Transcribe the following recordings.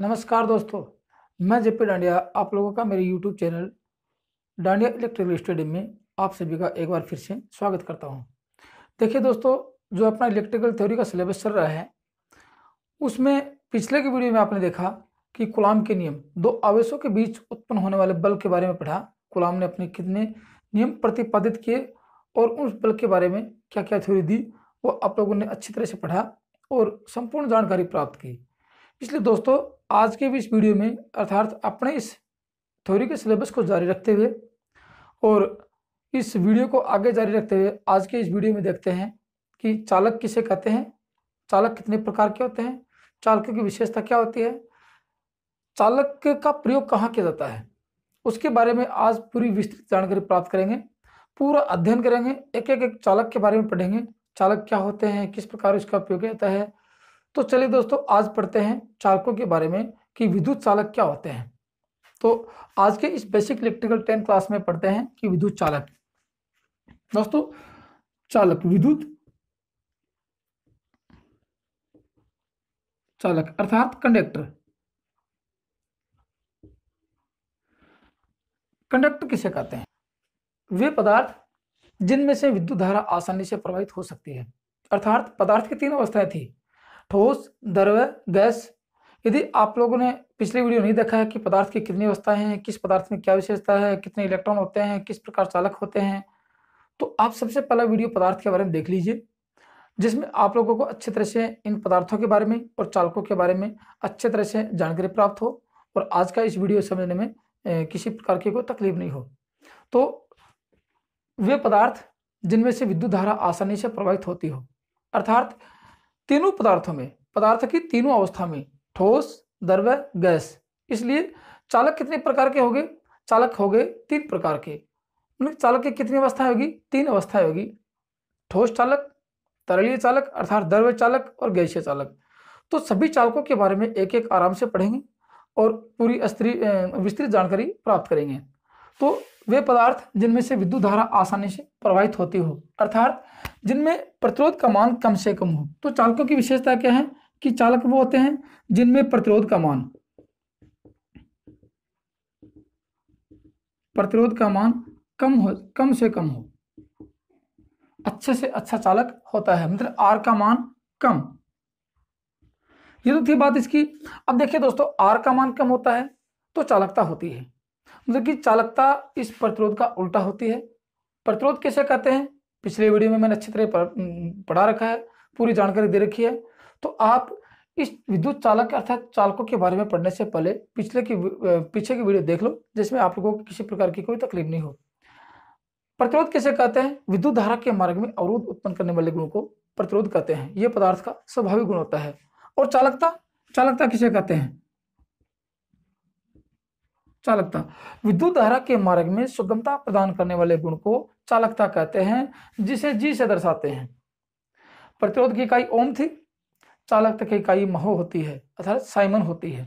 नमस्कार दोस्तों मैं जेपी डांडिया आप लोगों का मेरे YouTube channel Dandiya electrical stadium में आप सभी का एक बार फिर से स्वागत करता हूं देखिए दोस्तों जो अपना इलेक्ट्रिकल थ्योरी का सिलेबस चल रहा है उसमें पिछले के वीडियो में आपने देखा कि गुलाम के नियम दो आवेशों के बीच उत्पन्न होने वाले बल के बारे में पढ़ा गुलाम ने अपने कितने नियम प्रतिपादित किए और उस बल के बारे में क्या क्या थ्योरी दी वो आप लोगों ने अच्छी तरह से पढ़ा और संपूर्ण जानकारी प्राप्त की इसलिए दोस्तों आज के भी इस वीडियो में अर्थात अपने इस थ्योरी के सिलेबस को जारी रखते हुए और इस वीडियो को आगे जारी रखते हुए आज के इस वीडियो में देखते हैं कि चालक किसे कहते हैं चालक कितने प्रकार के होते हैं चालक की विशेषता क्या होती है चालक का प्रयोग कहाँ किया जाता है उसके बारे में आज पूरी विस्तृत जानकारी प्राप्त करेंगे पूरा अध्ययन करेंगे एक एक एक चालक के बारे में पढ़ेंगे चालक क्या होते हैं किस प्रकार उसका प्रयोग किया जाता है तो चलिए दोस्तों आज पढ़ते हैं चालकों के बारे में कि विद्युत चालक क्या होते हैं तो आज के इस बेसिक इलेक्ट्रिकल टेंथ क्लास में पढ़ते हैं कि विद्युत चालक दोस्तों चालक विद्युत चालक अर्थात कंडक्टर कंडक्टर किसे कहते हैं वे पदार्थ जिनमें से विद्युत धारा आसानी से प्रवाहित हो सकती है अर्थात पदार्थ की तीन अवस्थाएं थी ठोस द्रव गैस यदि आप लोगों ने पिछले वीडियो नहीं देखा है कि पदार्थ की कितनी अवस्थाएं हैं किस पदार्थ में क्या विशेषता है कितने इलेक्ट्रॉन होते हैं किस प्रकार चालक होते हैं तो आप सबसे पहला वीडियो पदार्थ के बारे में देख लीजिए जिसमें आप लोगों को अच्छे तरह से इन पदार्थों के बारे में और चालकों के बारे में अच्छे तरह से जानकारी प्राप्त हो और आज का इस वीडियो समझने में किसी प्रकार की कोई तकलीफ नहीं हो तो वे पदार्थ जिनमें से विद्युत धारा आसानी से प्रवाहित होती हो अर्थात तीनों पदार्थों में पदार्थ की तीनों अवस्था में ठोस द्रव्य गैस इसलिए चालक कितने प्रकार के हो गए चालक हो गए तीन प्रकार के मतलब चालक की कितनी अवस्थाएं होगी तीन अवस्थाएं होगी ठोस चालक तरलीय चालक अर्थात द्रव्य चालक और गैसीय चालक तो सभी चालकों के बारे में एक एक आराम से पढ़ेंगे और पूरी विस्तृत जानकारी प्राप्त करेंगे तो वे पदार्थ जिनमें से विद्युत धारा आसानी से प्रवाहित होती हो अर्थात जिनमें प्रतिरोध का मान कम से कम हो तो चालकों की विशेषता क्या है कि चालक वो होते हैं जिनमें प्रतिरोध का मान प्रतिरोध का मान कम हो कम से कम हो अच्छे से अच्छा चालक होता है मतलब आर का मान कम ये तो थी बात इसकी अब देखिए दोस्तों आर का मान कम होता है तो चालकता होती है मतलब कि चालकता इस प्रतिरोध का उल्टा होती है प्रतिरोध कैसे कहते हैं पिछले वीडियो में मैंने अच्छी तरह पढ़ा रखा है पूरी जानकारी दे रखी है तो आप इस विद्युत चालक अर्थात चालकों के बारे में पढ़ने से पहले पिछले की पीछे की वीडियो देख लो जिसमें आप लोगों को किसी प्रकार की कोई तकलीफ नहीं हो प्रतिरोध कैसे कहते हैं विद्युत धारा के मार्ग में अवरोध उत्पन्न करने वाले गुणों को प्रतिरोध कहते हैं यह पदार्थ का स्वाभाविक गुण होता है और चालकता चालकता किसे कहते हैं चालकता विद्युत धारा के मार्ग में सुगमता प्रदान करने वाले गुण को चालकता कहते हैं जिसे जी से दर्शाते हैं प्रतिरोध की इकाई ओम थी चालकता की इकाई महो होती है अर्थात साइमन होती है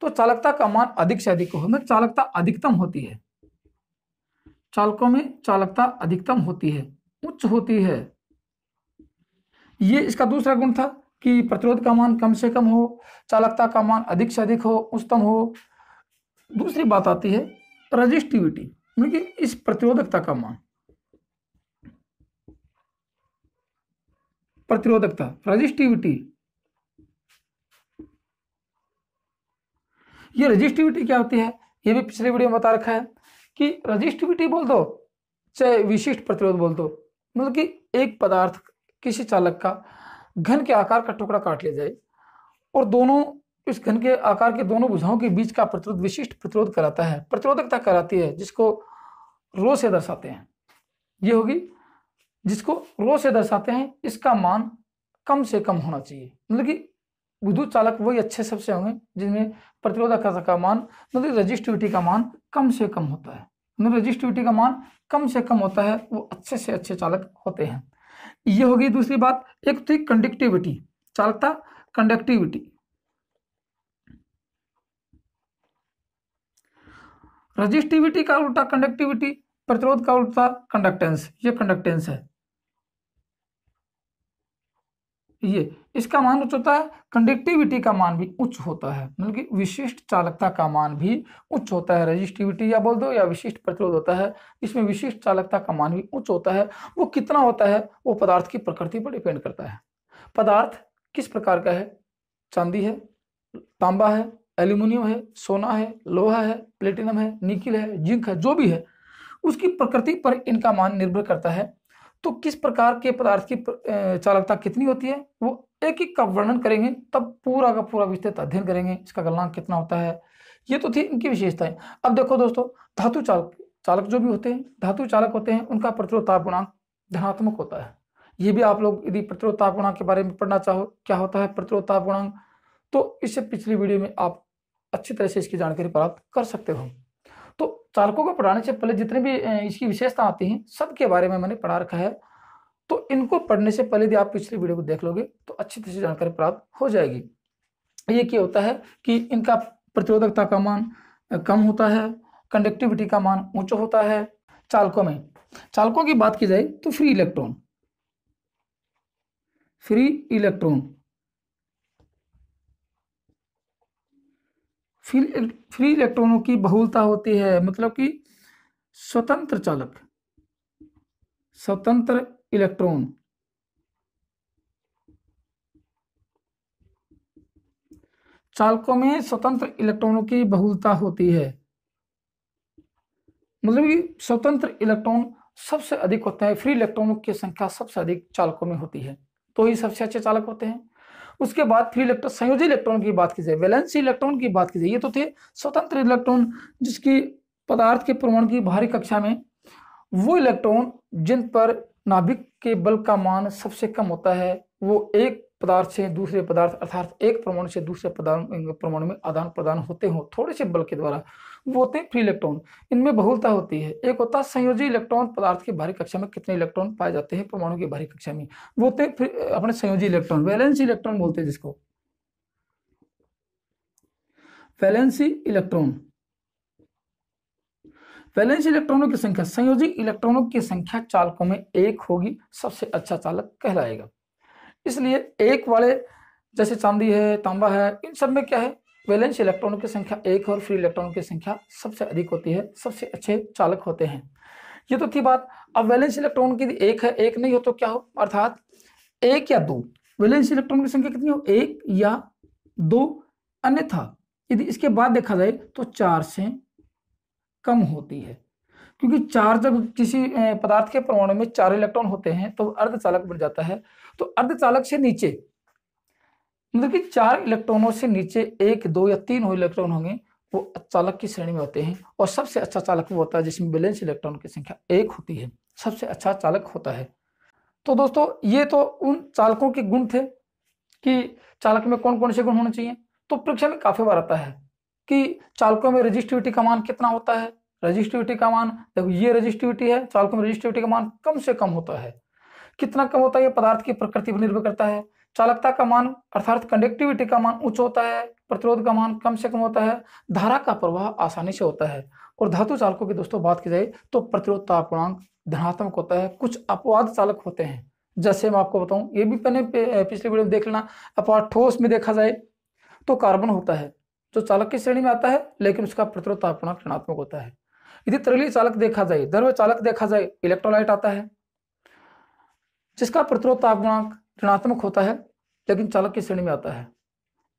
तो चालकता का मान अधिक से अधिक हो में मतलब चालकता अधिकतम होती है चालकों में चालकता अधिकतम होती है उच्च होती है ये इसका दूसरा गुण था कि प्रतिरोध का मान कम से कम हो चालकता का मान अधिक से अधिक हो उच्चतम हो दूसरी बात आती है रजिस्टिविटी कि इस प्रतिरोधकता का मान प्रतिरोधकता रजिस्टिविटी ये रजिस्टिविटी क्या होती है ये भी पिछले वीडियो में बता रखा है कि रजिस्टिविटी बोल दो चाहे विशिष्ट प्रतिरोध बोल दो मतलब कि एक पदार्थ किसी चालक का घन के आकार का टुकड़ा काट लिया जाए और दोनों इस घन के आकार के दोनों भुजाओं के बीच का प्रतिरोध विशिष्ट प्रतिरोध कराता है प्रतिरोधकता कराती है जिसको रो से दर्शाते हैं ये होगी जिसको रो से दर्शाते हैं इसका मान कम से कम होना चाहिए मतलब कि विद्युत चालक वही अच्छे सबसे होंगे जिनमें प्रतिरोधकता का मान मतलब रजिस्टिविटी का मान कम से कम होता है मतलब रजिस्टिविटी का मान कम से कम होता है वो अच्छे से अच्छे चालक होते हैं ये होगी दूसरी बात एक थी तो कंडक्टिविटी चालकता कंडक्टिविटी रजिस्टिविटी का उल्टा कंडक्टिविटी प्रतिरोध का उल्टा कंडक्टेंस ये कंडक्टेंस है ये इसका मान उच्च होता है कंडक्टिविटी का मान भी उच्च होता है मतलब कि विशिष्ट चालकता का मान भी उच्च होता है रजिस्टिविटी या बोल दो या विशिष्ट प्रतिरोध होता है इसमें विशिष्ट चालकता का मान भी उच्च होता है वो कितना होता है वो पदार्थ की प्रकृति पर डिपेंड करता है पदार्थ किस प्रकार का है चांदी है तांबा है एल्यूमिनियम है सोना है लोहा है प्लेटिनम है निकिल है जिंक है जो भी है उसकी प्रकृति पर इनका मान निर्भर करता है तो किस प्रकार के पदार्थ की चालकता कितनी होती है वो एक एक का वर्णन करेंगे तब पूरा का पूरा विस्तृत अध्ययन करेंगे इसका गलनांक कितना होता है ये तो थी इनकी विशेषताएं अब देखो दोस्तों धातु चालक चालक जो भी होते हैं धातु चालक होते हैं उनका प्रतिरोध ताप गुणांक धनात्मक होता है ये भी आप लोग यदि प्रतिरोध ताप गुणांक के बारे में पढ़ना चाहो क्या होता है प्रतिरोध ताप गुणांक तो इससे पिछली वीडियो में आप अच्छी तरह से इसकी जानकारी प्राप्त कर सकते हो तो चालकों को पढ़ाने से पहले जितने भी इसकी विशेषता आती हैं सब के बारे में मैंने पढ़ा रखा है तो इनको पढ़ने से पहले यदि आप पिछली वीडियो को देख लोगे तो अच्छी तरह से जानकारी प्राप्त हो जाएगी ये क्या होता है कि इनका प्रतिरोधकता का मान कम होता है कंडक्टिविटी का मान ऊंचा होता है चालकों में चालकों की बात की जाए तो free electron free electron free इलेक्ट्रॉनों की बहुलता होती है मतलब कि स्वतंत्र चालक स्वतंत्र इलेक्ट्रॉन चालकों में स्वतंत्र इलेक्ट्रॉनों की बहुलता होती है मतलब कि स्वतंत्र इलेक्ट्रॉन सबसे अधिक होते हैं फ्री इलेक्ट्रॉनों की संख्या सबसे अधिक चालकों में होती है तो ही सबसे अच्छे चालक होते हैं उसके बाद फ्री इलेक्ट्रॉन संयोजी इलेक्ट्रॉन की बात की जाए वैलेंसी इलेक्ट्रॉन की बात की जाए ये तो थे स्वतंत्र इलेक्ट्रॉन जिसकी पदार्थ के प्रमाण की भारी कक्षा में वो इलेक्ट्रॉन जिन पर नाभिक के बल का मान सबसे कम होता है वो एक पदार्थ से दूसरे पदार्थ अर्थात एक परमाणु से दूसरे परमाणु में आदान प्रदान होते हो थोड़े से बल के द्वारा वो होते हैं फ्री इलेक्ट्रॉन इनमें बहुलता होती है एक होता है संयोजी इलेक्ट्रॉन पदार्थ की भारी कक्षा में कितने इलेक्ट्रॉन पाए जाते हैं परमाणु की भारी कक्षा में वो होते हैं अपने संयोजी इलेक्ट्रॉन वैलेंसी इलेक्ट्रॉन बोलते हैं जिसको वैलेंसी इलेक्ट्रॉन वैलेंस इलेक्ट्रॉनों की संख्या संयोजी इलेक्ट्रॉनों की संख्या चालकों में एक होगी सबसे अच्छा चालक कहलाएगा इसलिए एक वाले जैसे चांदी है तांबा है इन सब में क्या है वैलेंस इलेक्ट्रॉनों की संख्या एक और फ्री इलेक्ट्रॉनों की संख्या सबसे अधिक होती है सबसे अच्छे चालक होते हैं ये तो थी बात अब वैलेंस इलेक्ट्रॉन की एक है एक नहीं हो तो क्या हो अर्थात एक या दो वैलेंस इलेक्ट्रॉन की संख्या कितनी हो एक या दो अन्यथा यदि इसके बाद देखा जाए तो चार से कम होती है क्योंकि चार जब किसी पदार्थ के परमाणु में चार इलेक्ट्रॉन होते हैं तो अर्धचालक बन जाता है तो अर्धचालक से नीचे मतलब कि चार इलेक्ट्रॉनों से नीचे एक दो या तीन हो इलेक्ट्रॉन होंगे वो चालक की श्रेणी में होते हैं और सबसे अच्छा चालक वो होता है जिसमें बैलेंस इलेक्ट्रॉन की संख्या एक होती है सबसे अच्छा चालक होता है तो दोस्तों ये तो उन चालकों के गुण थे कि चालक में कौन कौन से गुण होने चाहिए तो परीक्षा में काफ़ी बार आता है कि चालकों में रजिस्टिविटी का मान कितना होता है रजिस्टिविटी का मान देखो ये रजिस्टिविटी है चालकों में रजिस्टिविटी का मान कम से कम होता है कितना कम होता है ये पदार्थ की प्रकृति पर निर्भर करता है चालकता का मान अर्थात कंडक्टिविटी का मान उच्च होता है प्रतिरोध का मान कम से कम होता है धारा का प्रवाह आसानी से होता है और धातु चालकों की दोस्तों बात की जाए तो प्रतिरोध ताप धनात्मक होता है कुछ अपवाद चालक होते हैं जैसे मैं आपको बताऊं ये भी पहले पिछले वीडियो में देख लेना अपवाद ठोस में देखा जाए तो कार्बन होता है जो चालक की श्रेणी में आता है लेकिन उसका प्रतिरोध ताप ऋणात्मक होता है यदि तरली चालक देखा जाए द्रव्य चालक देखा जाए इलेक्ट्रोलाइट आता है जिसका प्रतिरोध ताप ऋणात्मक होता है लेकिन चालक की श्रेणी में आता है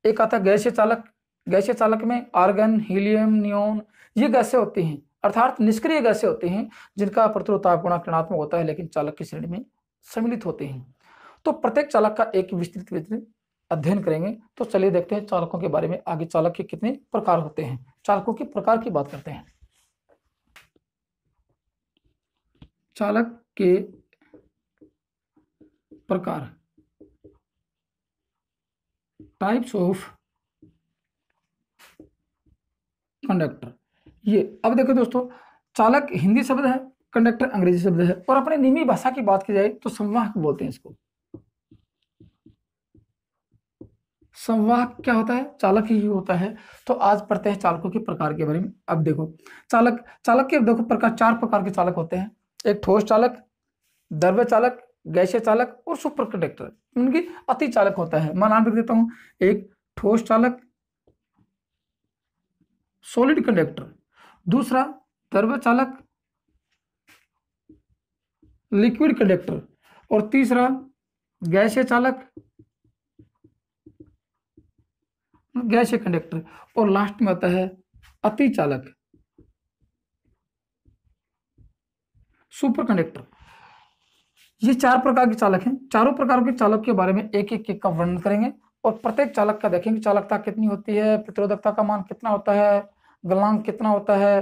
एक आता है गैसीय चालक गैसीय चालक में आर्गन हीलियम नियोन ये गैसें होती हैं अर्थात निष्क्रिय गैसें होती हैं जिनका प्रतिरोधताप गुणांक ऋणात्मक होता है लेकिन चालक की श्रेणी में सम्मिलित होते हैं तो प्रत्येक चालक का एक विस्तृत विस्तृत अध्ययन करेंगे तो चलिए देखते हैं चालकों के बारे में आगे चालक के कितने प्रकार होते हैं चालकों के प्रकार की बात करते हैं चालक के प्रकार टाइप्स ऑफ कंडक्टर ये अब देखो दोस्तों चालक हिंदी शब्द है कंडक्टर अंग्रेजी शब्द है और अपने निमी भाषा की बात की जाए तो संवाहक बोलते हैं इसको संवाहक क्या होता है चालक ही होता है तो आज पढ़ते हैं चालकों के प्रकार के बारे में अब देखो चालक चालक के देखो प्रकार चार प्रकार के चालक होते हैं एक ठोस चालक द्रव्य चालक गैसीय चालक और सुपर कंडक्टर उनकी अति चालक होता है मैं नाम लिख देता हूं एक ठोस चालक सॉलिड कंडक्टर दूसरा द्रव्य चालक लिक्विड कंडक्टर और तीसरा गैसीय चालक गैसीय कंडक्टर और लास्ट में आता है अति चालक सुपर कंडक्टर ये चार प्रकार के चालक हैं चारों प्रकारों के चालक के बारे में एक एक एक का वर्णन करेंगे और प्रत्येक चालक का देखेंगे चालकता कितनी होती है प्रतिरोधकता का मान कितना होता है गलांक कितना होता है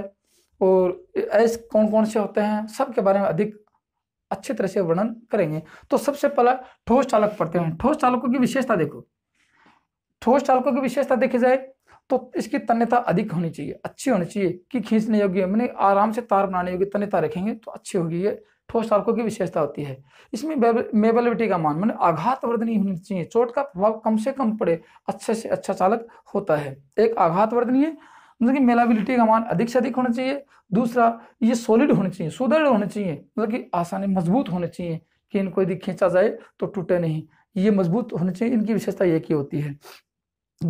और ऐस कौन कौन से होते हैं सब के बारे में अधिक अच्छे तरह से वर्णन करेंगे तो सबसे पहला ठोस चालक पढ़ते हैं ठोस चालकों की विशेषता देखो ठोस चालकों की विशेषता देखी जाए तो इसकी तन्यता अधिक होनी चाहिए अच्छी होनी चाहिए कि खींचने योग्य मैंने आराम से तार बनाने योग्य तन्यता रखेंगे तो अच्छी होगी ये ठोस तारकों की विशेषता होती है इसमें मेबलिटी का मान मैंने आघात वर्धनी होनी चाहिए चोट का प्रभाव कम से कम पड़े अच्छे से अच्छा चालक होता है एक आघात वर्धनीय मतलब कि मेलाबिलिटी का मान अधिक से अधिक होना चाहिए दूसरा ये सॉलिड होने चाहिए सुदृढ़ होने चाहिए मतलब कि आसानी मजबूत होने चाहिए कि इनको यदि खींचा जाए तो टूटे नहीं ये मजबूत होने चाहिए इनकी विशेषता ये की होती है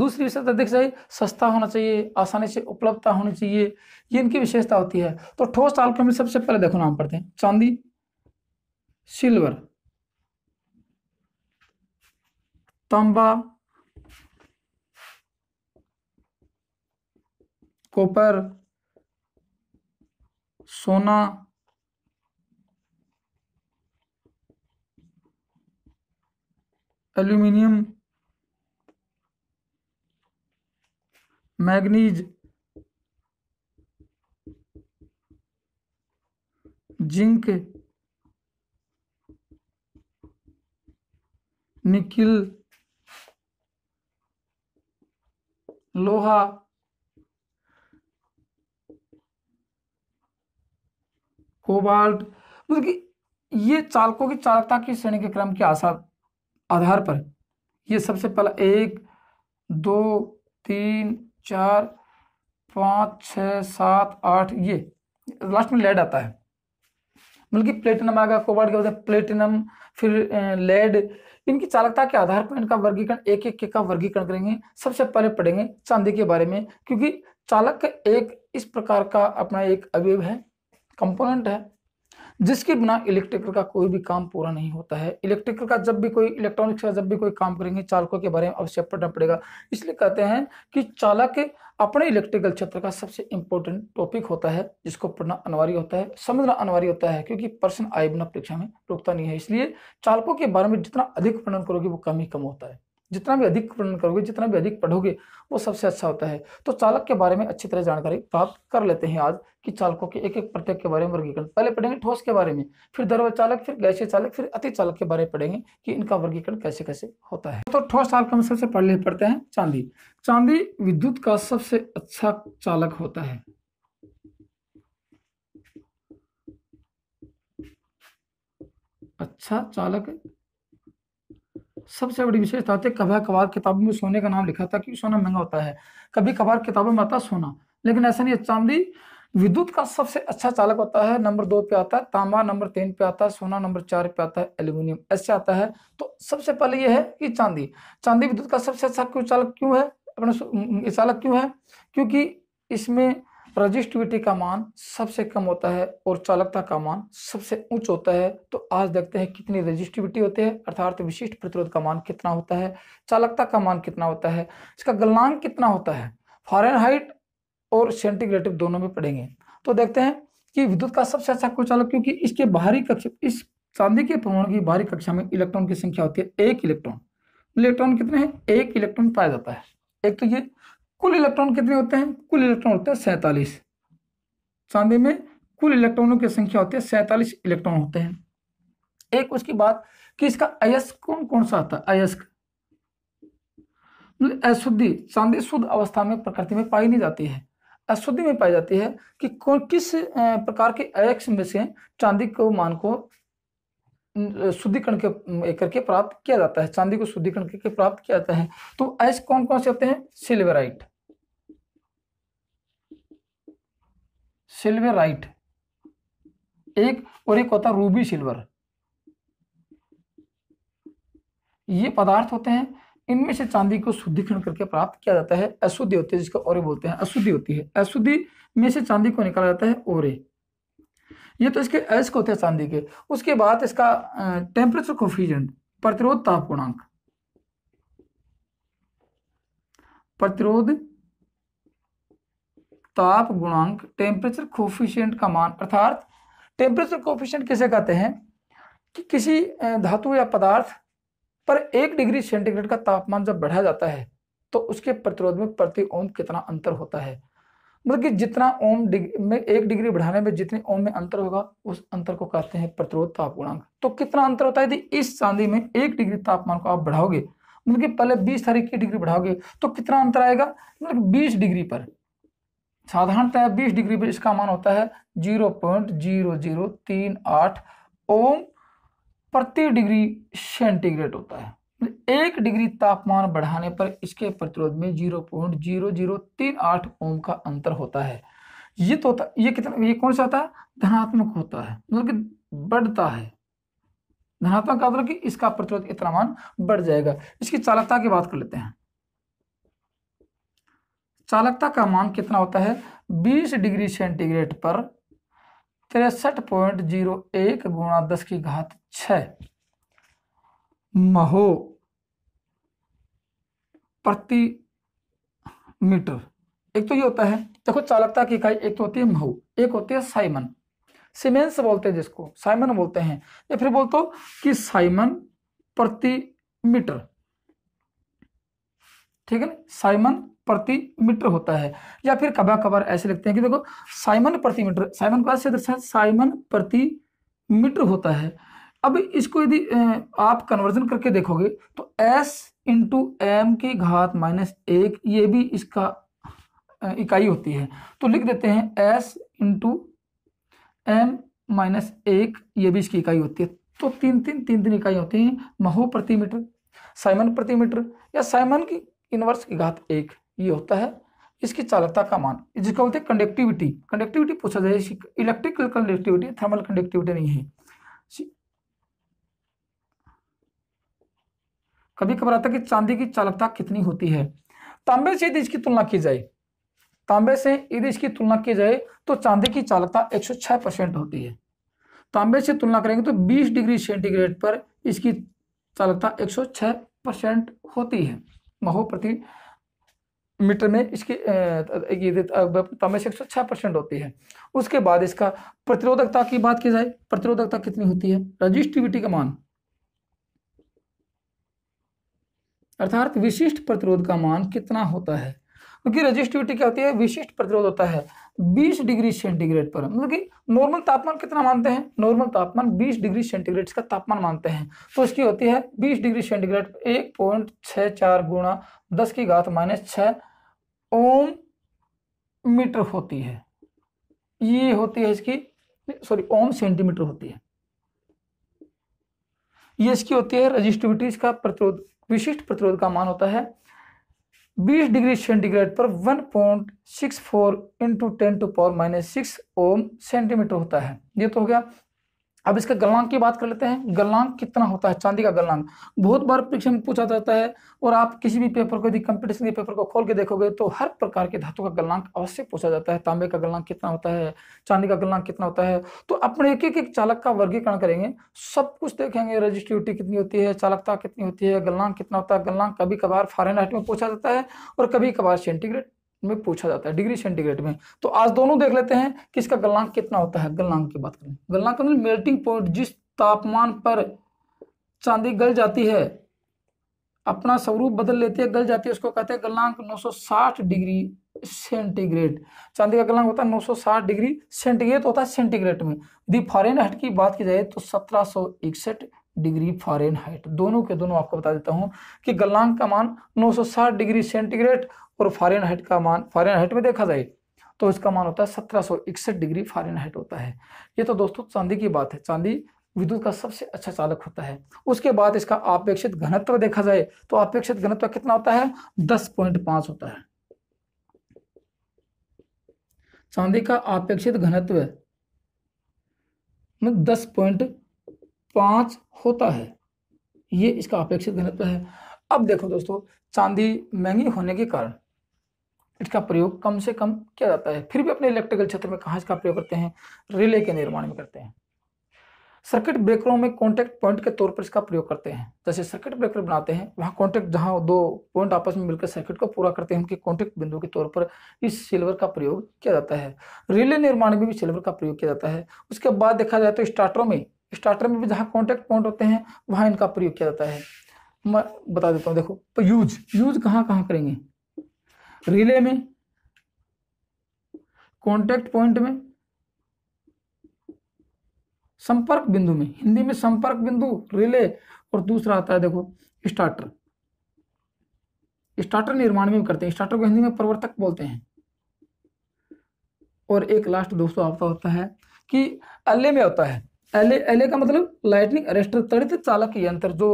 दूसरी विशेषता देख जाए सस्ता होना चाहिए आसानी से उपलब्धता होनी चाहिए ये इनकी विशेषता होती है तो ठोस तालकों में सबसे पहले देखो नाम पढ़ते हैं चांदी सिल्वर तांबा कॉपर सोना एल्यूमिनियम मैग्नीज जिंक निकिल लोहा कोबाल्ट मतलब कि ये चालकों की चालकता की श्रेणी के क्रम के आसार आधार पर ये सबसे पहला एक दो तीन चार पाँच छ सात आठ ये लास्ट में लेड आता है मतलब कि प्लेटिनम आएगा कोबाल्ट के बाद प्लेटिनम फिर लेड इनकी चालकता के आधार पर इनका वर्गीकरण एक एक का वर्गीकरण करेंगे सबसे पहले पढ़ेंगे चांदी के बारे में क्योंकि चालक एक इस प्रकार का अपना एक अवयव है कंपोनेंट है जिसके बिना इलेक्ट्रिकल का कोई भी काम पूरा नहीं होता है इलेक्ट्रिकल का जब भी कोई इलेक्ट्रॉनिक्स का जब भी कोई काम करेंगे चालकों के बारे में अवश्य पढ़ना पड़ेगा इसलिए कहते हैं कि चालक अपने इलेक्ट्रिकल क्षेत्र का सबसे इंपॉर्टेंट टॉपिक होता है जिसको पढ़ना अनिवार्य होता है समझना अनिवार्य होता है क्योंकि प्रश्न आय बिना परीक्षा में रुकता नहीं है इसलिए चालकों के बारे में जितना अधिक वर्णन करोगे वो कम ही कम होता है जितना भी अधिक वर्णन करोगे जितना भी अधिक पढ़ोगे वो सबसे अच्छा होता है तो चालक के बारे में अच्छी तरह जानकारी प्राप्त कर लेते हैं आज कि चालकों के एक एक प्रत्येक के बारे में वर्गीकरण पहले पढ़ेंगे ठोस के बारे में फिर द्रव्य चालक फिर गैसीय चालक फिर अति चालक के बारे में पढ़ेंगे कि इनका वर्गीकरण कैसे कैसे होता है तो ठोस चालक हम सबसे पहले पढ़ते हैं चांदी चांदी विद्युत का सबसे अच्छा चालक होता है अच्छा चालक सबसे बड़ी विशेषता होती है कभी कभार किताबों में सोने का नाम लिखा था क्योंकि सोना महंगा होता है कभी कभार किताबों में आता सोना लेकिन ऐसा नहीं है चांदी विद्युत का सबसे अच्छा चालक होता है नंबर दो पे आता है तांबा नंबर तीन पे आता है सोना नंबर चार पे आता है एल्यूमिनियम ऐसे आता है तो सबसे पहले यह है कि चांदी चांदी विद्युत का सबसे अच्छा क्यों चालक क्यों है अपना चालक क्यों है क्योंकि इसमें रजिस्टिविटी का मान सबसे कम होता है और चालकता का मान सबसे उच्च होता है तो आज देखते हैं कितनी रजिस्टिविटी होती है अर्थात विशिष्ट प्रतिरोध का मान कितना होता है चालकता का मान कितना होता है इसका गलनांक कितना होता है फॉरन और सेंटिग्रेटिव दोनों में पढ़ेंगे तो देखते हैं कि विद्युत का सबसे अच्छा कुचालक क्योंकि इसके बाहरी कक्ष इस चांदी के प्रमाण की बाहरी कक्षा में इलेक्ट्रॉन की संख्या होती है एक इलेक्ट्रॉन इलेक्ट्रॉन कितने हैं एक इलेक्ट्रॉन पाया जाता है एक तो ये कुल इलेक्ट्रॉन कितने होते हैं कुल इलेक्ट्रॉन होता है सैंतालीस चांदी में कुल इलेक्ट्रॉनों की संख्या होती है सैंतालीस इलेक्ट्रॉन होते हैं एक उसकी बात कि इसका अयस्क कौन कौन सा आता है अयस्क मतलब अशुद्धि चांदी शुद्ध अवस्था में प्रकृति में पाई नहीं जाती है अशुद्धि में पाई जाती है कि कौन किस प्रकार के अयक्ष में से चांदी को मान को शुद्धिकरण के करके प्राप्त किया जाता है चांदी को शुद्धिकरण करके प्राप्त किया जाता है तो ऐसे कौन कौन से होते हैं सिल्वराइट सिल्वर राइट एक और एक होता है रूबी सिल्वर ये पदार्थ होते हैं इनमें से चांदी को शुद्धिकरण करके प्राप्त किया जाता है अशुद्धि होती है जिसको ओरे बोलते हैं अशुद्धि होती है अशुद्धि में से चांदी को निकाला जाता है ओरे ये तो इसके अयस्क होते हैं चांदी के उसके बाद इसका टेम्परेचर कोफिजन प्रतिरोध ताप गुणांक प्रतिरोध ताप गुणांक टेम्परेचर कोफिशियंट का मान अर्थात टेम्परेचर कोफिशियंट किसे कहते हैं कि किसी धातु या पदार्थ पर एक डिग्री सेंटीग्रेड का तापमान जब बढ़ा जाता है तो उसके प्रतिरोध में प्रति ओम कितना अंतर होता है मतलब कि जितना ओम में एक डिग्री बढ़ाने में जितने ओम में अंतर होगा उस अंतर को कहते हैं प्रतिरोध ताप गुणांक तो कितना अंतर होता है यदि इस चांदी में एक डिग्री तापमान को आप बढ़ाओगे मतलब कि पहले बीस तारीख की डिग्री बढ़ाओगे तो कितना अंतर आएगा मतलब बीस डिग्री पर साधारणतः 20 डिग्री पे इसका मान होता है जीरो पॉइंट जीरो जीरो तीन आठ ओम प्रति डिग्री सेंटीग्रेड होता है मतलब एक डिग्री तापमान बढ़ाने पर इसके प्रतिरोध में जीरो पॉइंट जीरो जीरो तीन आठ ओम का अंतर होता है ये तो होता ये कितना ये कौन सा होता है धनात्मक होता है मतलब कि बढ़ता है धनात्मक का मतलब कि इसका प्रतिरोध इतना मान बढ़ जाएगा इसकी चालकता की बात कर लेते हैं चालकता का मान कितना होता है बीस डिग्री सेंटीग्रेड पर तिरसठ पॉइंट जीरो एक गुणा दस की घात महो प्रति मीटर एक तो ये होता है देखो चालकता की इकाई एक तो होती है महू एक होती है साइमन सीमेंस बोलते हैं जिसको साइमन बोलते हैं या फिर बोलते हो कि साइमन प्रति मीटर ठीक है ना साइमन प्रति मीटर होता है या फिर कभा कभार ऐसे लिखते हैं कि देखो साइमन प्रति मीटर साइमन का से साइमन प्रति मीटर होता है अब इसको यदि आप कन्वर्जन करके देखोगे तो एस इंटू एम की घात माइनस एक ये भी इसका इकाई होती है तो लिख देते हैं एस इंटू एम माइनस एक ये भी इसकी इकाई होती है तो तीन तीन तीन तीन इकाई होती हैं महो प्रति मीटर साइमन प्रति मीटर या साइमन की इनवर्स की घात एक ये होता है इसकी चालकता का मान जिसको बोलते हैं कंडक्टिविटी कंडक्टिविटी पूछा जाए इलेक्ट्रिकल कंडक्टिविटी थर्मल कंडक्टिविटी नहीं है कभी कभार आता है कि चांदी की चालकता कितनी होती है तांबे से यदि इसकी तुलना की जाए तांबे से यदि इसकी तुलना की जाए तो चांदी की चालकता 106 परसेंट होती है तांबे से तुलना करेंगे तो बीस डिग्री सेंटीग्रेड पर इसकी चालकता 106 परसेंट होती है महो प्रति मीटर में इसकी तांबे छः परसेंट होती है उसके बाद इसका प्रतिरोधकता की बात की जाए प्रतिरोधकता कितनी होती है रजिस्टिविटी का मान अर्थात विशिष्ट प्रतिरोध का मान कितना होता है क्योंकि रजिस्टिविटी क्या होती है विशिष्ट प्रतिरोध होता है 20 डिग्री सेंटीग्रेड पर मतलब कि नॉर्मल तापमान कितना मानते हैं नॉर्मल तापमान 20 डिग्री सेंटीग्रेड का तापमान मानते हैं तो इसकी होती है 20 डिग्री सेंटीग्रेड एक पॉइंट छः चार गुणा दस की घात माइनस छः ओम मीटर होती है ये होती है इसकी सॉरी ओम सेंटीमीटर होती है ये इसकी होती है रजिस्टिविटी इसका प्रतिरोध विशिष्ट प्रतिरोध का मान होता है 20 डिग्री सेंटीग्रेड पर 1.64 point six four into ten to power minus six ohm centimetre होता है ये तो हो गया अब इसका गलनांक की बात कर लेते हैं गलनांक कितना होता है चांदी का गलनांक बहुत बार परीक्षा में पूछा जाता है और आप किसी भी पेपर को यदि कंपटीशन के पेपर को खोल के देखोगे तो हर प्रकार के धातु का गलनांक अवश्य पूछा जाता है तांबे का गलनांक कितना होता है चांदी का गलनांक कितना होता है तो अपने एक एक, चालक का वर्गीकरण करेंगे सब कुछ देखेंगे रजिस्ट्रिविटी कितनी होती है चालकता कितनी होती है गलनांक कितना होता है गलनांक कभी कभार फॉरन आइट में पूछा जाता है और कभी कभार सेंटीग्रेड में पूछा जाता है डिग्री सेंटीग्रेड में तो आज दोनों देख लेते हैं कि इसका गलनांक कितना होता है गलनांक की बात करें गलनांक मेल्टिंग मतलब पॉइंट जिस तापमान पर चांदी गल जाती है अपना स्वरूप बदल लेती है गल जाती है उसको कहते हैं गलनांक 960 डिग्री सेंटीग्रेड चांदी का गलनांक होता है 960 डिग्री सेंटीग्रेड तो होता है सेंटीग्रेड में यदि फॉरेन हाइट की बात की जाए तो सत्रह डिग्री फॉरेन हाइट दोनों के दोनों आपको बता देता हूं कि गलनांक का मान 960 डिग्री सेंटीग्रेड और फॉरन हाइट का मान फॉरन हाइट में देखा जाए तो इसका मान होता है सत्रह डिग्री फॉरन हाइट होता है ये तो दोस्तों चांदी की बात है चांदी विद्युत का सबसे अच्छा चालक होता है उसके बाद इसका अपेक्षित घनत्व देखा जाए तो अपेक्षित घनत्व कितना होता है दस पॉइंट पांच होता है चांदी का अपेक्षित घनत्व दस पॉइंट पांच होता है ये इसका अपेक्षित घनत्व है अब देखो दोस्तों चांदी महंगी होने के कारण इसका प्रयोग कम से कम किया जाता है फिर भी अपने इलेक्ट्रिकल क्षेत्र में कहाँ इसका प्रयोग करते हैं रिले के निर्माण में करते हैं सर्किट ब्रेकरों में कॉन्टैक्ट पॉइंट के तौर पर इसका प्रयोग करते हैं जैसे सर्किट ब्रेकर बनाते हैं वहाँ कॉन्टैक्ट जहाँ दो पॉइंट आपस में मिलकर सर्किट को पूरा करते हैं उनके कॉन्टैक्ट बिंदु के तौर पर इस सिल्वर का प्रयोग किया जाता है रिले निर्माण में भी सिल्वर का प्रयोग किया जाता है उसके बाद देखा जाए तो स्टार्टरों में स्टार्टर में भी जहाँ कॉन्टैक्ट पॉइंट होते हैं वहाँ इनका प्रयोग किया जाता है मैं बता देता हूँ देखो यूज तो यूज कहाँ कहाँ करेंगे रिले में कॉन्टेक्ट पॉइंट में संपर्क बिंदु में हिंदी में संपर्क बिंदु रिले और दूसरा आता है देखो स्टार्टर स्टार्टर निर्माण में करते हैं स्टार्टर को हिंदी में प्रवर्तक बोलते हैं और एक लास्ट दोस्तों आपका होता है कि अल्ले में होता है एले एले का मतलब लाइटनिंग अरेस्टर तड़ित चालक यंत्र जो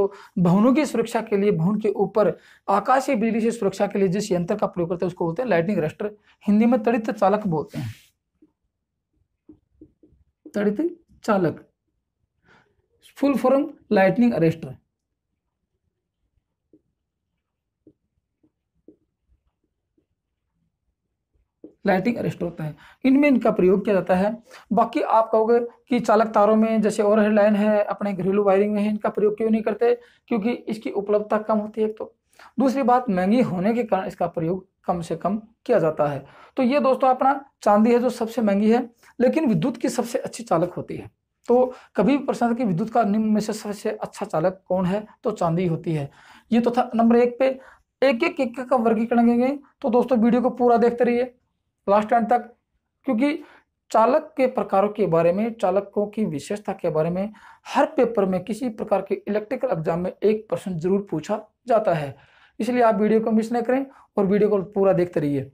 भवनों की सुरक्षा के लिए भवन के ऊपर आकाशीय बिजली से सुरक्षा के लिए जिस यंत्र का प्रयोग करते हैं उसको बोलते हैं लाइटनिंग अरेस्टर हिंदी में तड़ित चालक बोलते हैं तड़ित चालक full form lightning arrester lighting arrest होता है इनमें इनका प्रयोग किया जाता है बाकी आप कहोगे कि चालक तारों में जैसे ओवर लाइन है अपने घरेलू वायरिंग में है इनका प्रयोग क्यों नहीं करते क्योंकि इसकी उपलब्धता कम होती है तो दूसरी बात महंगी होने के कारण इसका प्रयोग कम से कम किया जाता है तो ये दोस्तों अपना चांदी है जो सबसे महंगी है लेकिन विद्युत की सबसे अच्छी चालक होती है तो कभी भी प्रश्न कि विद्युत का निम्न में से सबसे अच्छा चालक कौन है तो चांदी होती है ये तो था नंबर एक पे एक एक एक का वर्गीकरण करेंगे तो दोस्तों वीडियो को पूरा देखते रहिए लास्ट एंड तक क्योंकि चालक के प्रकारों के बारे में चालकों की विशेषता के बारे में हर पेपर में किसी प्रकार के इलेक्ट्रिकल एग्जाम में एक प्रश्न जरूर पूछा जाता है इसलिए आप वीडियो को मिस नहीं करें और वीडियो को पूरा देखते रहिए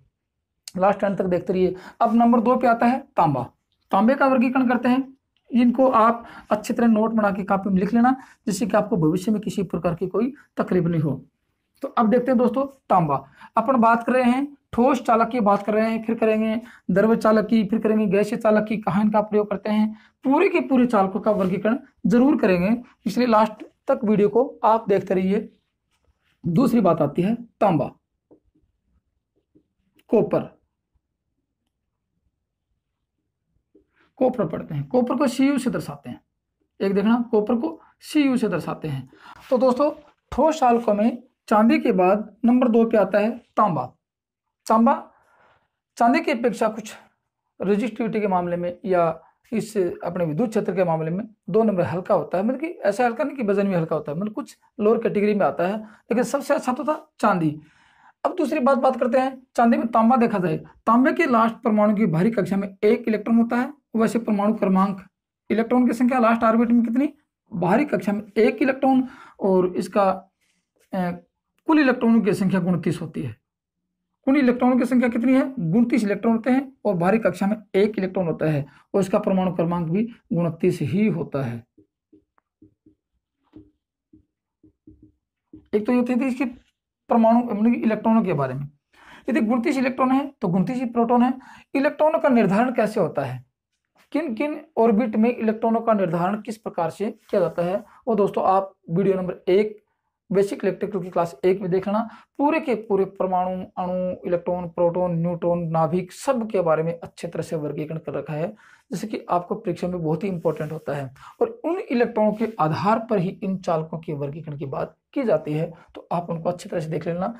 लास्ट एंड तक देखते रहिए अब नंबर दो पे आता है तांबा तांबे का वर्गीकरण करते हैं इनको आप अच्छी तरह नोट बना के कापी में लिख लेना जिससे कि आपको भविष्य में किसी प्रकार की कोई तकलीफ नहीं हो तो अब देखते हैं दोस्तों तांबा अपन बात कर रहे हैं ठोस चालक की बात कर रहे हैं फिर करेंगे द्रव चालक की फिर करेंगे गैसीय चालक की कहा इनका प्रयोग करते हैं पूरे के पूरे चालकों का वर्गीकरण जरूर करेंगे इसलिए लास्ट तक वीडियो को आप देखते रहिए दूसरी बात आती है तांबा कोपर कोपर पढ़ते हैं कोपर को सी से दर्शाते हैं एक देखना कोपर को सी से दर्शाते हैं तो दोस्तों ठोस चालकों में चांदी के बाद नंबर दो पे आता है तांबा तांबा चांदी की अपेक्षा कुछ रजिस्टिविटी के मामले में या इस अपने विद्युत क्षेत्र के मामले में दो नंबर हल्का होता है मतलब कि ऐसा हल्का नहीं कि वजन भी हल्का होता है मतलब कुछ लोअर कैटेगरी में आता है लेकिन सबसे अच्छा तो था चांदी अब दूसरी बात बात करते हैं चांदी में तांबा देखा जाए तांबे के लास्ट परमाणु की भारी कक्षा में एक इलेक्ट्रॉन होता है वैसे परमाणु क्रमांक इलेक्ट्रॉन की संख्या लास्ट ऑर्बिट में कितनी भारी कक्षा में एक इलेक्ट्रॉन और इसका कुल इलेक्ट्रॉनों की संख्या उनतीस होती है उन इलेक्ट्रॉनों की संख्या कितनी है उनतीस इलेक्ट्रॉन होते हैं और बाहरी कक्षा में एक इलेक्ट्रॉन होता है और इसका परमाणु क्रमांक भी उनतीस ही होता है एक तो ये थी, इसके परमाणु इलेक्ट्रॉनों के बारे में यदि गुणतीस इलेक्ट्रॉन है तो गुणतीस ही प्रोटोन है इलेक्ट्रॉनों का निर्धारण कैसे होता है किन किन ऑर्बिट में इलेक्ट्रॉनों का निर्धारण किस प्रकार से किया जाता है वो दोस्तों आप वीडियो नंबर एक बेसिक इलेक्ट्रिकल की क्लास एक में देख लेना पूरे के पूरे परमाणु अणु इलेक्ट्रॉन प्रोटॉन न्यूट्रॉन नाभिक सब के बारे में अच्छे तरह से वर्गीकरण कर रखा है जैसे कि आपको परीक्षा में बहुत ही इंपॉर्टेंट होता है और उन इलेक्ट्रॉनों के आधार पर ही इन चालकों के वर्गीकरण की बात की जाती है तो आप उनको अच्छी तरह से देख लेना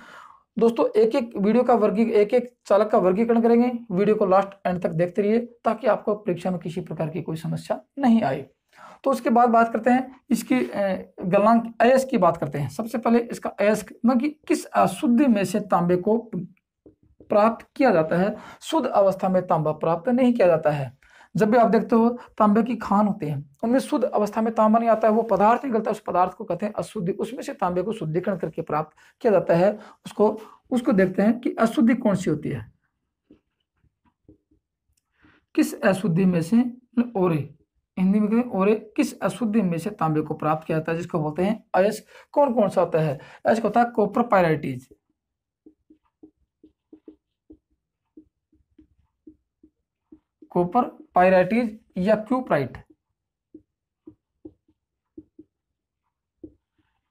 दोस्तों एक एक वीडियो का वर्गी एक एक चालक का वर्गीकरण करेंगे वीडियो को लास्ट एंड तक देखते रहिए ताकि आपको परीक्षा में किसी प्रकार की कोई समस्या नहीं आए तो उसके बाद बात करते हैं इसकी गलांक अयस की बात करते हैं सबसे पहले इसका अयस्क मतलब कि किस अशुद्धि में से तांबे को प्राप्त किया जाता है शुद्ध अवस्था में तांबा प्राप्त नहीं किया जाता है जब भी आप देखते हो तांबे की खान होते हैं उनमें शुद्ध अवस्था में तांबा नहीं आता है वो पदार्थ निकलता है उस पदार्थ को कहते हैं अशुद्धि उसमें से तांबे को शुद्धिकरण करके प्राप्त किया जाता है उसको उसको देखते हैं कि अशुद्धि कौन सी होती है किस अशुद्धि में से ओरे हिंदी में कहते हैं और किस अशुद्धि में से तांबे को प्राप्त किया जाता है जिसको बोलते हैं अयस कौन कौन सा होता है अयस होता है कॉपर पायराइटीज कॉपर पायराइटीज या क्यूपराइट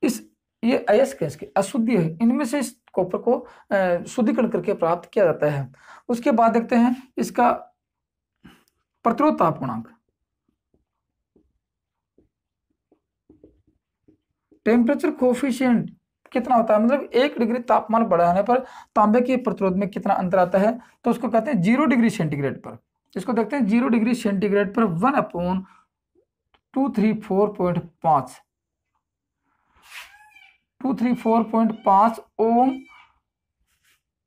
इस ये अयस गैस की अशुद्धि है इनमें से इस कॉपर को शुद्धिकरण करके प्राप्त किया जाता है उसके बाद देखते हैं इसका प्रतिरोध तापगुणांक टेम्परेचर कोफिशियंट कितना होता है मतलब एक डिग्री तापमान बढ़ाने पर तांबे के प्रतिरोध में कितना अंतर आता है तो उसको कहते हैं जीरो डिग्री सेंटीग्रेड पर इसको देखते हैं जीरो डिग्री सेंटीग्रेड पर one upon two three four point पांच टू थ्री फोर पॉइंट पांच ओम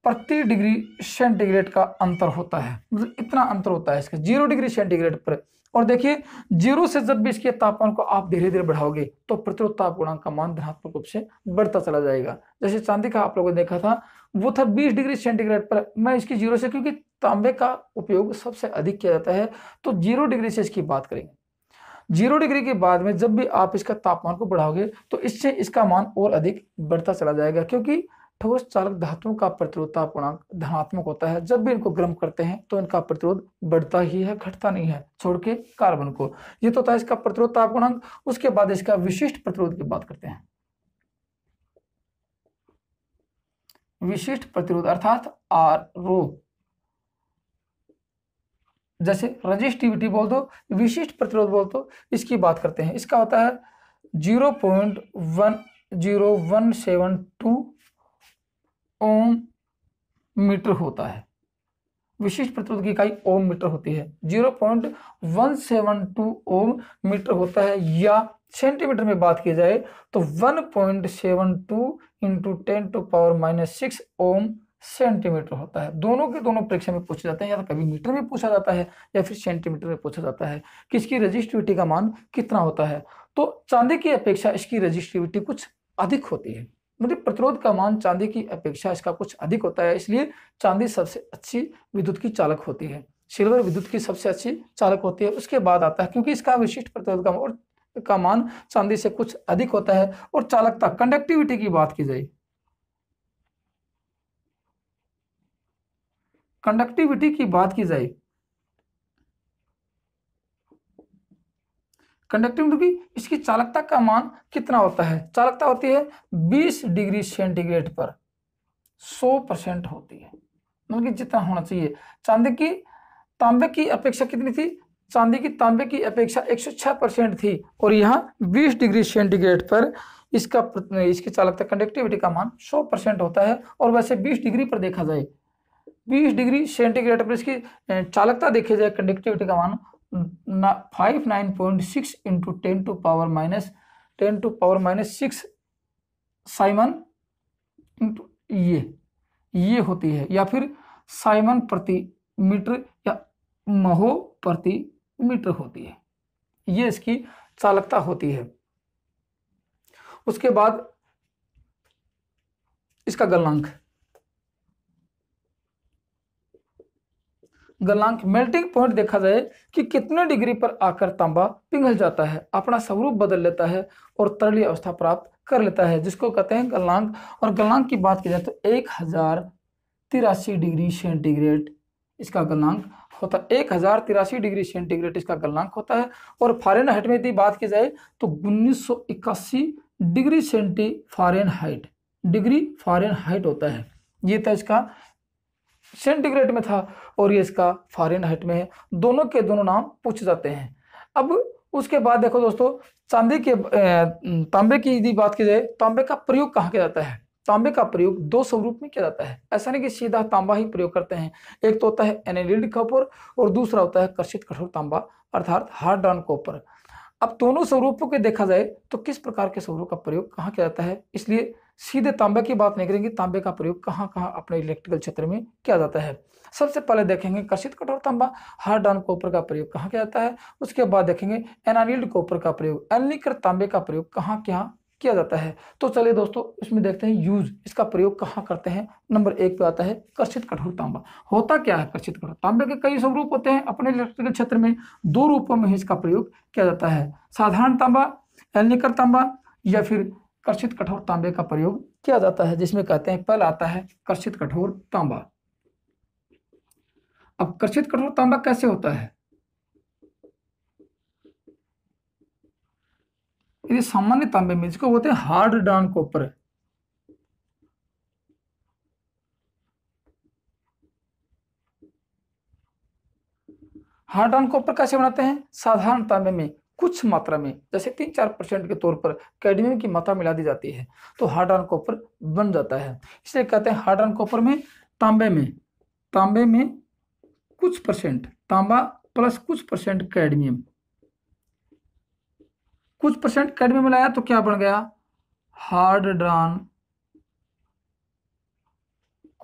प्रति डिग्री सेंटीग्रेड का अंतर होता है मतलब इतना अंतर होता है इसका जीरो डिग्री सेंटीग्रेड पर और देखिए जीरो से जब भी इसके तापमान को आप धीरे धीरे बढ़ाओगे तो प्रतिरोध ताप गुणांक का मान धनात्मक रूप से बढ़ता चला जाएगा जैसे चांदी का आप लोगों ने देखा था वो था 20 डिग्री सेंटीग्रेड पर मैं इसकी जीरो से क्योंकि तांबे का उपयोग सबसे अधिक किया जाता है तो जीरो डिग्री से इसकी बात करेंगे जीरो डिग्री के बाद में जब भी आप इसका तापमान को बढ़ाओगे तो इससे इसका मान और अधिक बढ़ता चला जाएगा क्योंकि ठोस तो चालक धातुओं का प्रतिरोधता पूर्णांक धनात्मक होता है जब भी इनको गर्म करते हैं तो इनका प्रतिरोध बढ़ता ही है घटता नहीं है छोड़ के कार्बन को ये तो था इसका प्रतिरोधता पूर्णांक उसके बाद इसका विशिष्ट प्रतिरोध की बात करते हैं विशिष्ट प्रतिरोध अर्थात आर रो जैसे रजिस्टिविटी बोल दो विशिष्ट प्रतिरोध बोल दो तो इसकी बात करते हैं इसका होता है zero point one zero one seven two ohm metre होता है विशिष्ट प्रतिरोध की इकाई ओम मीटर होती है zero point one seven two ohm metre होता है या सेंटीमीटर में बात की जाए तो one point seven two into ten to power minus six ohm centimetre होता है दोनों के दोनों परीक्षा में पूछे जाते हैं या तो कभी मीटर में पूछा जाता है या फिर सेंटीमीटर में पूछा जाता है कि इसकी रजिस्टिविटी का मान कितना होता है तो चांदी की अपेक्षा इसकी रजिस्टिविटी कुछ अधिक होती है मतलब प्रतिरोध का मान चांदी की अपेक्षा इसका कुछ अधिक होता है इसलिए चांदी सबसे अच्छी विद्युत की चालक होती है सिल्वर विद्युत की सबसे अच्छी चालक होती है उसके बाद आता है क्योंकि इसका विशिष्ट प्रतिरोध का और का मान चांदी से कुछ अधिक होता है और चालकता कंडक्टिविटी की बात की जाए कंडक्टिविटी की बात की जाए कंडक्टिंग डुगी इसकी चालकता का मान कितना होता है चालकता होती है 20 डिग्री सेंटीग्रेड पर 100 परसेंट होती है मतलब कि जितना होना चाहिए चांदी की तांबे की अपेक्षा कितनी थी चांदी की तांबे की अपेक्षा 106 परसेंट थी और यहाँ 20 डिग्री सेंटीग्रेड पर इसका इसकी चालकता कंडक्टिविटी का मान सौ परसेंट होता है और वैसे बीस डिग्री पर देखा जाए बीस डिग्री सेंटीग्रेड पर इसकी चालकता देखी जाए कंडक्टिविटी का मान five nine point six into ten to power minus ten to power minus six siemens into ये ये होती है या फिर साइमन प्रति मीटर या महो प्रति मीटर होती है ये इसकी चालकता होती है उसके बाद इसका गलनांक गलांक मेल्टिंग पॉइंट देखा जाए कि कितने डिग्री पर आकर तांबा पिघल जाता है अपना स्वरूप बदल लेता है और तरली अवस्था प्राप्त कर लेता है जिसको कहते हैं गलांक और गलांक की बात की जाए तो एक हजार तिरासी डिग्री सेंटीग्रेड इसका गलांक होता है एक हजार तिरासी डिग्री सेंटीग्रेड इसका गलांक होता है और फॉरेन हाइट में यदि बात की जाए तो उन्नीस सौ इक्यासी degree centi fahrenheit degree fahrenheit होता है ये था इसका सेंटीग्रेड में था और ये इसका फॉरेनहाइट में है दोनों के दोनों नाम पूछ जाते हैं अब उसके बाद देखो दोस्तों चांदी के तांबे की यदि बात की जाए तांबे का प्रयोग कहाँ किया जाता है तांबे का प्रयोग दो स्वरूप में किया जाता है ऐसा नहीं कि सीधा तांबा ही प्रयोग करते हैं एक तो होता है एनेलिड कॉपर और दूसरा होता है कर्षित कठोर तांबा अर्थात हार्ड डॉन कॉपर अब दोनों स्वरूपों के देखा जाए तो किस प्रकार के स्वरूप का प्रयोग कहाँ किया जाता है इसलिए सीधे तांबे की बात नहीं करेंगे तांबे का प्रयोग कहाँ कहाँ अपने इलेक्ट्रिकल क्षेत्र में किया जाता है सबसे पहले देखेंगे कर्षित कठोर तांबा हार्ड कॉपर का प्रयोग कहाँ किया जाता है उसके बाद देखेंगे एनानील्ड कॉपर का प्रयोग एनलीकृत तांबे का प्रयोग कहाँ क्या किया जाता है तो चलिए दोस्तों इसमें देखते हैं यूज इसका प्रयोग कहाँ करते हैं नंबर एक पे आता है कर्षित कठोर तांबा होता क्या है कर्षित कठोर तांबे के कई स्वरूप होते हैं अपने इलेक्ट्रिकल क्षेत्र में दो रूपों में इसका प्रयोग किया जाता है साधारण तांबा एलनिकर तांबा या फिर कर्षित कठोर तांबे का प्रयोग किया जाता है जिसमें कहते हैं पहला आता है कर्षित कठोर तांबा अब कर्षित कठोर तांबा कैसे होता है यदि सामान्य तांबे में जिसको बोलते हैं hard drawn copper hard drawn copper कैसे बनाते हैं साधारण तांबे में कुछ मात्रा में जैसे तीन चार परसेंट के तौर पर कैडमियम की मात्रा मिला दी जाती है तो हार्ड आन कॉपर बन जाता है इसलिए कहते हैं हार्ड आन कॉपर में तांबे में तांबे में कुछ परसेंट तांबा प्लस कुछ परसेंट कैडमियम कुछ परसेंट कैडमियम मिलाया तो क्या बन गया हार्ड ड्रान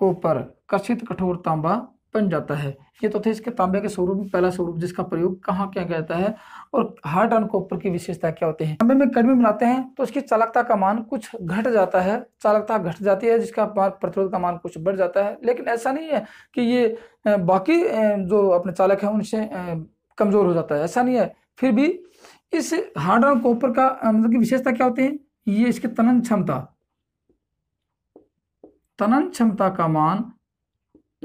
कोपर कशित कठोर तांबा बन जाता है ये तो थे इसके तांबे के स्वरूप में पहला स्वरूप जिसका प्रयोग कहाँ किया जाता है और हार्ड एंड कॉपर की विशेषता क्या होती है तांबे में कड़मी मिलाते हैं तो उसकी चालकता का मान कुछ घट जाता है चालकता घट जाती है जिसका प्रतिरोध का मान कुछ बढ़ जाता है लेकिन ऐसा नहीं है कि ये बाकी जो अपने चालक है उनसे कमजोर हो जाता है ऐसा नहीं है फिर भी इस हार्ड एंड कॉपर का मतलब की विशेषता क्या होती है ये इसकी तनन क्षमता तनन क्षमता का मान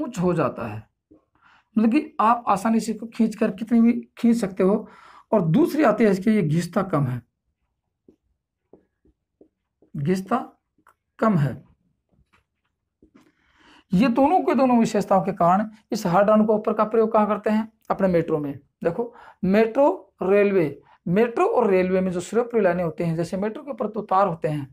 उच्च हो जाता है मतलब कि आप आसानी से इसको खींच कर कितनी भी खींच सकते हो और दूसरी आती है इसकी ये घिसता कम है घिसता कम है ये दोनों के दोनों विशेषताओं के कारण इस हार्ड रन को ऊपर का प्रयोग कहा करते हैं अपने मेट्रो में देखो मेट्रो रेलवे मेट्रो और रेलवे में जो सूर्यप्रिय लाइनें होते हैं जैसे मेट्रो के ऊपर तो तार होते हैं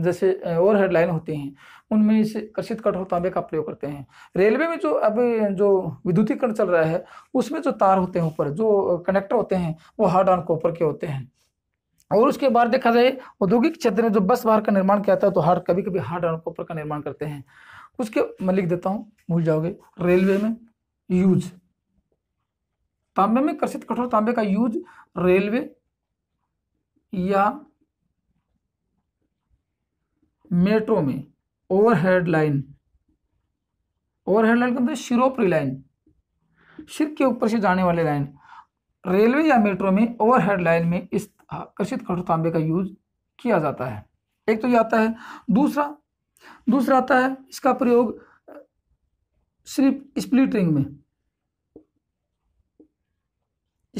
जैसे और हेडलाइन होती हैं उनमें कर्षित कट और तांबे का प्रयोग करते हैं रेलवे में जो अभी जो विद्युतीकरण चल रहा है उसमें जो तार होते हैं ऊपर जो कनेक्टर होते हैं वो हार्ड ऑन कॉपर के होते हैं और उसके बाद देखा जाए औद्योगिक क्षेत्र में जो बस बार का निर्माण किया जाता है तो हार्ड कभी कभी हार्ड ऑन कॉपर का निर्माण करते हैं उसके मैं लिख देता हूँ भूल जाओगे रेलवे में यूज तांबे में कर्षित कठोर तांबे का यूज रेलवे या मेट्रो में ओवरहेड लाइन ओवरहेड लाइन का मतलब शिरोपरी लाइन सिर के ऊपर से जाने वाली लाइन रेलवे या मेट्रो में ओवरहेड लाइन में इस आकर्षित कठोर तांबे का यूज किया जाता है एक तो ये आता है दूसरा दूसरा आता है इसका प्रयोग सिर्फ स्प्लिट रिंग में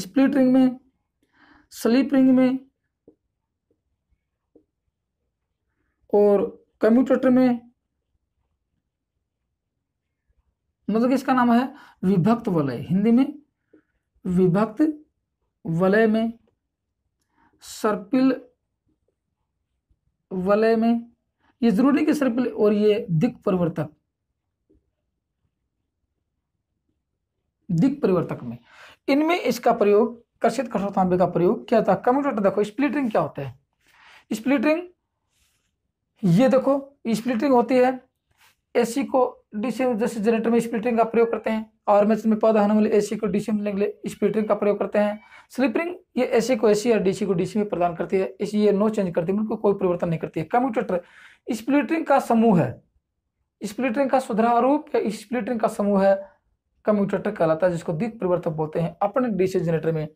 स्प्लिट रिंग में स्लीप रिंग में और कम्यूटेटर में मतलब इसका नाम है विभक्त वलय हिंदी में विभक्त वलय में सर्पिल वलय में ये जरूरी कि सर्पिल और ये दिक परिवर्तक दिक परिवर्तक में इनमें इसका प्रयोग कर्षित कठोर तांबे का प्रयोग क्या होता है कम्यूटेटर देखो स्प्लिटरिंग क्या होता है स्प्लिटरिंग ये देखो स्प्लिटिंग होती है एसी को डीसी जैसे जनरेटर में स्प्लिटिंग का प्रयोग करते हैं आर्मेचर में पौधा होने वाले एसी को डीसी में लेने के लिए स्प्लिटिंग का प्रयोग करते हैं स्लिपरिंग ये एसी को एसी और डीसी को डीसी में प्रदान करती है इसलिए नो चेंज करती है उनको कोई परिवर्तन नहीं करती है कम्यूटेटर स्प्लिटिंग का समूह है स्प्लिटिंग का सुधारूप या स्प्लिटिंग का समूह है कम्यूटेटर कहलाता है जिसको दिक परिवर्तक बोलते हैं अपने डीसी जनरेटर में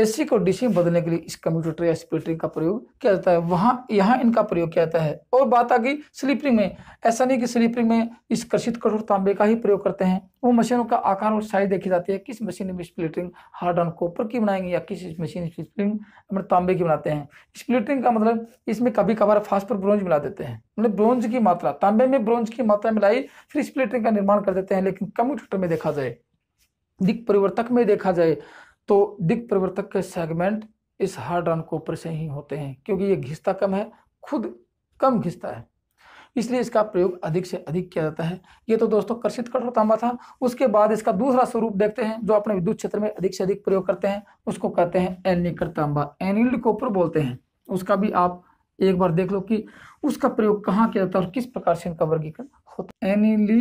एसी को डीसी में बदलने के लिए इस कम्यूटेटर या स्प्लिटरिंग का प्रयोग किया जाता है वहाँ यहाँ इनका प्रयोग किया जाता है और बात आ गई स्लीपरिंग में ऐसा नहीं कि स्लीपरिंग में इस कर्षित कठोर तांबे का ही प्रयोग करते हैं वो मशीनों का आकार और साइज देखी जाती है किस मशीन में स्प्लिटरिंग हार्ड ऑन कॉपर की बनाएंगे या किस मशीन स्प्लिटरिंग मतलब तांबे की बनाते हैं स्प्लिटरिंग का मतलब इसमें कभी कभार फास्ट पर ब्रोंज मिला देते हैं मतलब ब्रोंज की मात्रा तांबे में ब्रोंज की मात्रा मिलाई फिर स्प्लिटरिंग का निर्माण कर देते हैं लेकिन कम्यूटेटर में देखा जाए दिक परिवर्तक में देखा जाए तो दिक प्रवर्तक के सेगमेंट इस हार्ड रन कोपर से ही होते हैं क्योंकि ये घिसता कम है खुद कम घिसता है इसलिए इसका प्रयोग अधिक से अधिक किया जाता है ये तो दोस्तों कर्षित कठोर तांबा था उसके बाद इसका दूसरा स्वरूप देखते हैं जो अपने विद्युत क्षेत्र में अधिक से अधिक प्रयोग करते हैं उसको कहते हैं एनिकर तांबा एनिल्ड कोपर बोलते हैं उसका भी आप एक बार देख लो कि उसका प्रयोग कहाँ किया जाता है और किस प्रकार से इनका वर्गीकरण होता है एनिली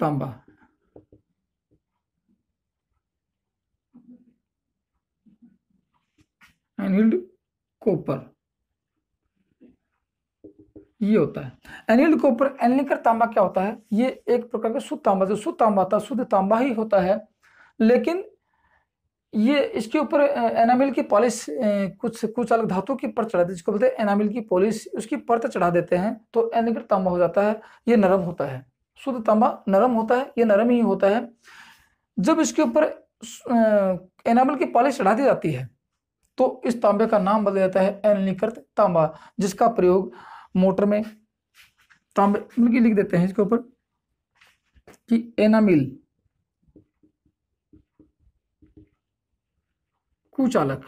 तांबा एनिल्ड कॉपर ये होता है एनिल्ड कॉपर एनिलिकर तांबा क्या होता है ये एक प्रकार का शुद्ध तांबा जो शुद्ध तांबा था शुद्ध तांबा ही होता है लेकिन ये इसके ऊपर एनामिल की पॉलिश कुछ कुछ अलग धातु की परत चढ़ा देते जिसको बोलते हैं एनामिल की पॉलिश उसकी परत चढ़ा देते हैं तो एनिलिकर तांबा हो जाता है ये नरम होता है शुद्ध तांबा नरम होता है ये नरम ही होता है जब इसके ऊपर एनामल की पॉलिश चढ़ा दी जाती है तो इस तांबे का नाम बदल जाता है एनलीकृत तांबा जिसका प्रयोग मोटर में तांबे मतलब की लिख देते हैं इसके ऊपर कि एनामिल कुचालक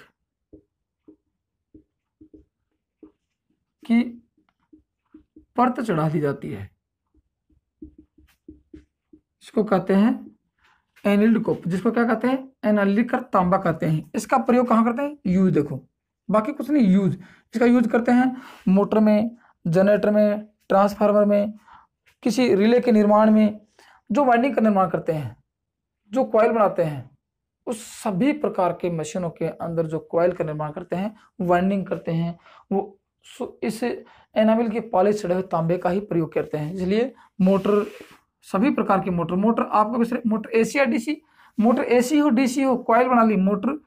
की परत चढ़ा दी जाती है इसको कहते हैं एनिल्ड कोप जिसको क्या कहते हैं एनलिकर तांबा कहते हैं इसका प्रयोग कहाँ करते हैं यूज देखो बाकी कुछ नहीं यूज इसका यूज करते हैं मोटर में जनरेटर में ट्रांसफार्मर में किसी रिले के निर्माण में जो वाइंडिंग का निर्माण करते हैं जो कॉयल बनाते हैं उस सभी प्रकार के मशीनों के अंदर जो कॉयल का निर्माण करते हैं वाइंडिंग करते हैं वो इस एनामिल की पॉलिश चढ़े हुए तांबे का ही प्रयोग करते हैं इसलिए मोटर सभी प्रकार की मोटर मोटर आपका मोटर एसी या डीसी मोटर एसी हो डीसी हो कॉयल बना ली मोटर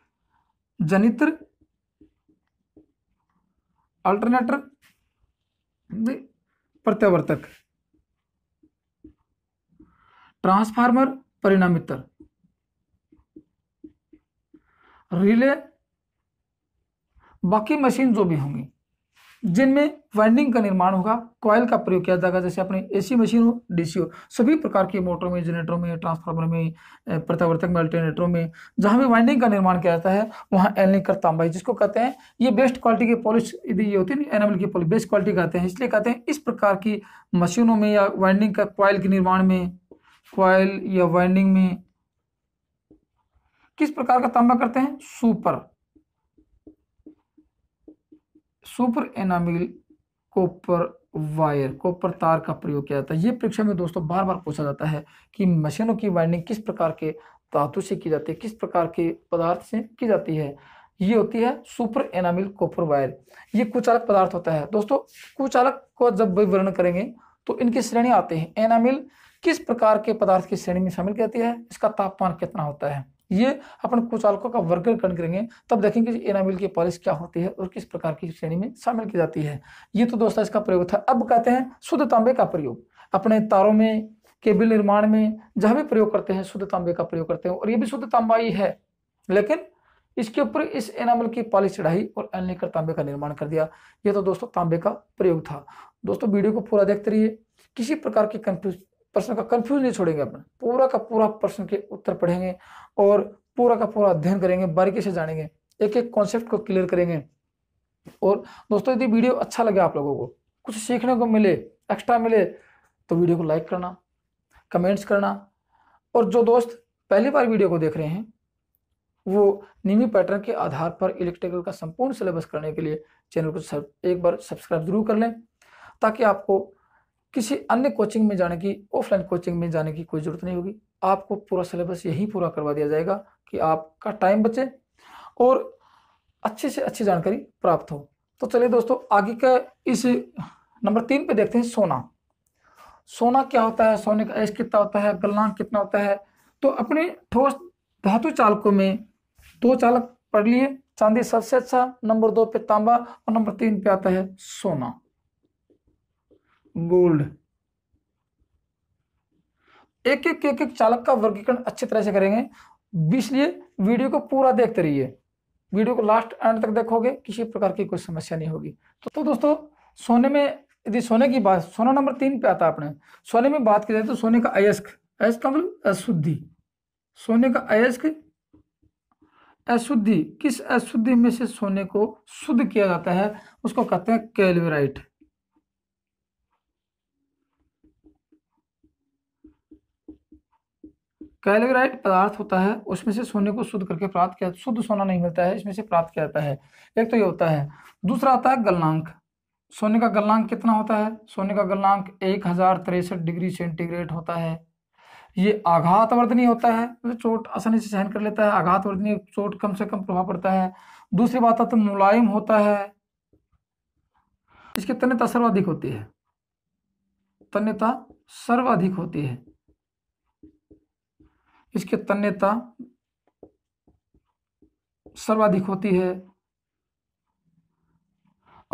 जनित्र अल्टरनेटर प्रत्यावर्तक ट्रांसफार्मर परिणामितर रिले बाकी मशीन जो भी होंगी जिनमें वाइंडिंग का निर्माण होगा कॉयल का प्रयोग किया जाएगा जैसे अपने एसी सी हो सभी प्रकार के मोटरों में जनरेटरों में ट्रांसफार्मर में प्रत्यावर्तक में अल्टरनेटरों में जहाँ भी वाइंडिंग का निर्माण किया जाता है वहाँ एलनिकर e तांबाई जिसको कहते हैं ये बेस्ट क्वालिटी के पॉलिश यदि ये होती है ना एनामल की पॉलिश बेस्ट क्वालिटी कहते हैं इसलिए कहते हैं इस प्रकार की मशीनों में या वाइंडिंग का कॉयल के निर्माण में कॉयल या वाइंडिंग में किस प्रकार का तांबा करते हैं super super enamel copper wire copper तार का प्रयोग किया जाता है ये परीक्षा में दोस्तों बार बार पूछा जाता है कि मशीनों की वाइंडिंग किस प्रकार के धातु से की जाती है किस प्रकार के पदार्थ से की जाती है ये होती है सुपर एनामिल कॉपर वायर ये कुचालक पदार्थ होता है दोस्तों कुचालक को जब विवरण करेंगे तो इनकी श्रेणी आते हैं एनामिल किस प्रकार के पदार्थ की श्रेणी में शामिल जाती है इसका तापमान कितना होता है ये अपन कुचालकों का वर्गीकरण करेंगे तब देखेंगे एनामिल की पॉलिश क्या होती है और किस प्रकार की श्रेणी में शामिल की जाती है ये तो दोस्तों इसका प्रयोग था अब कहते हैं शुद्ध तांबे का प्रयोग अपने तारों में केबिल निर्माण में जहां भी प्रयोग करते हैं शुद्ध तांबे का प्रयोग करते हैं और ये भी शुद्ध तांबा ही है लेकिन इसके ऊपर इस एनामल की पॉलिश चढ़ाई और एनलेकर तांबे का निर्माण कर दिया ये तो दोस्तों तांबे का प्रयोग था दोस्तों वीडियो को पूरा देखते रहिए किसी प्रकार की कंफ्यूज प्रश्न का कंफ्यूज नहीं छोड़ेंगे अपन पूरा का पूरा प्रश्न के उत्तर पढ़ेंगे और पूरा का पूरा अध्ययन करेंगे बारीकी से जानेंगे एक एक कॉन्सेप्ट को क्लियर करेंगे और दोस्तों यदि वीडियो अच्छा लगे आप लोगों को कुछ सीखने को मिले एक्स्ट्रा मिले तो वीडियो को लाइक करना कमेंट्स करना और जो दोस्त पहली बार वीडियो को देख रहे हैं वो निमी पैटर्न के आधार पर इलेक्ट्रिकल का संपूर्ण सिलेबस करने के लिए चैनल को सब, एक बार सब्सक्राइब जरूर कर लें ताकि आपको किसी अन्य कोचिंग में जाने की ऑफलाइन कोचिंग में जाने की कोई ज़रूरत नहीं होगी आपको पूरा सिलेबस यही पूरा करवा दिया जाएगा कि आपका टाइम बचे और अच्छे से अच्छी जानकारी प्राप्त हो तो चलिए दोस्तों आगे का इस नंबर तीन पे देखते हैं सोना सोना क्या होता है सोने का एस कितना होता है गलना कितना होता है तो अपने ठोस धातु चालकों में दो चालक पढ़ लिए चांदी सबसे अच्छा नंबर दो पे तांबा और नंबर तीन पे आता है सोना बोल्ड एक एक एक एक चालक का वर्गीकरण अच्छी तरह से करेंगे इसलिए वीडियो को पूरा देखते रहिए वीडियो को लास्ट एंड तक देखोगे किसी प्रकार की कोई समस्या नहीं होगी तो, तो दोस्तों सोने में यदि सोने की बात सोना नंबर तीन पे आता आपने सोने में बात की जाए तो सोने का अयस्क अयस्क मतलब अशुद्धि सोने का अयस्क अशुद्धि किस अशुद्धि में से सोने को शुद्ध किया जाता है उसको कहते हैं कैलवेराइट कैलोराइट पदार्थ होता है उसमें से सोने को शुद्ध करके प्राप्त किया शुद्ध सोना नहीं मिलता है इसमें से प्राप्त किया जाता है एक तो ये होता है दूसरा आता है गलनांक सोने का गलनांक कितना होता है सोने का गलनांक एक हज़ार तिरसठ डिग्री सेंटीग्रेड होता है ये आघात वर्धनी होता है मतलब चोट आसानी से सहन कर लेता है आघात वर्धनी चोट कम से कम प्रभाव पड़ता है दूसरी बात आता है मुलायम होता है इसकी तन्यता सर्वाधिक होती है तन्यता सर्वाधिक होती है इसके तन्यता सर्वाधिक होती है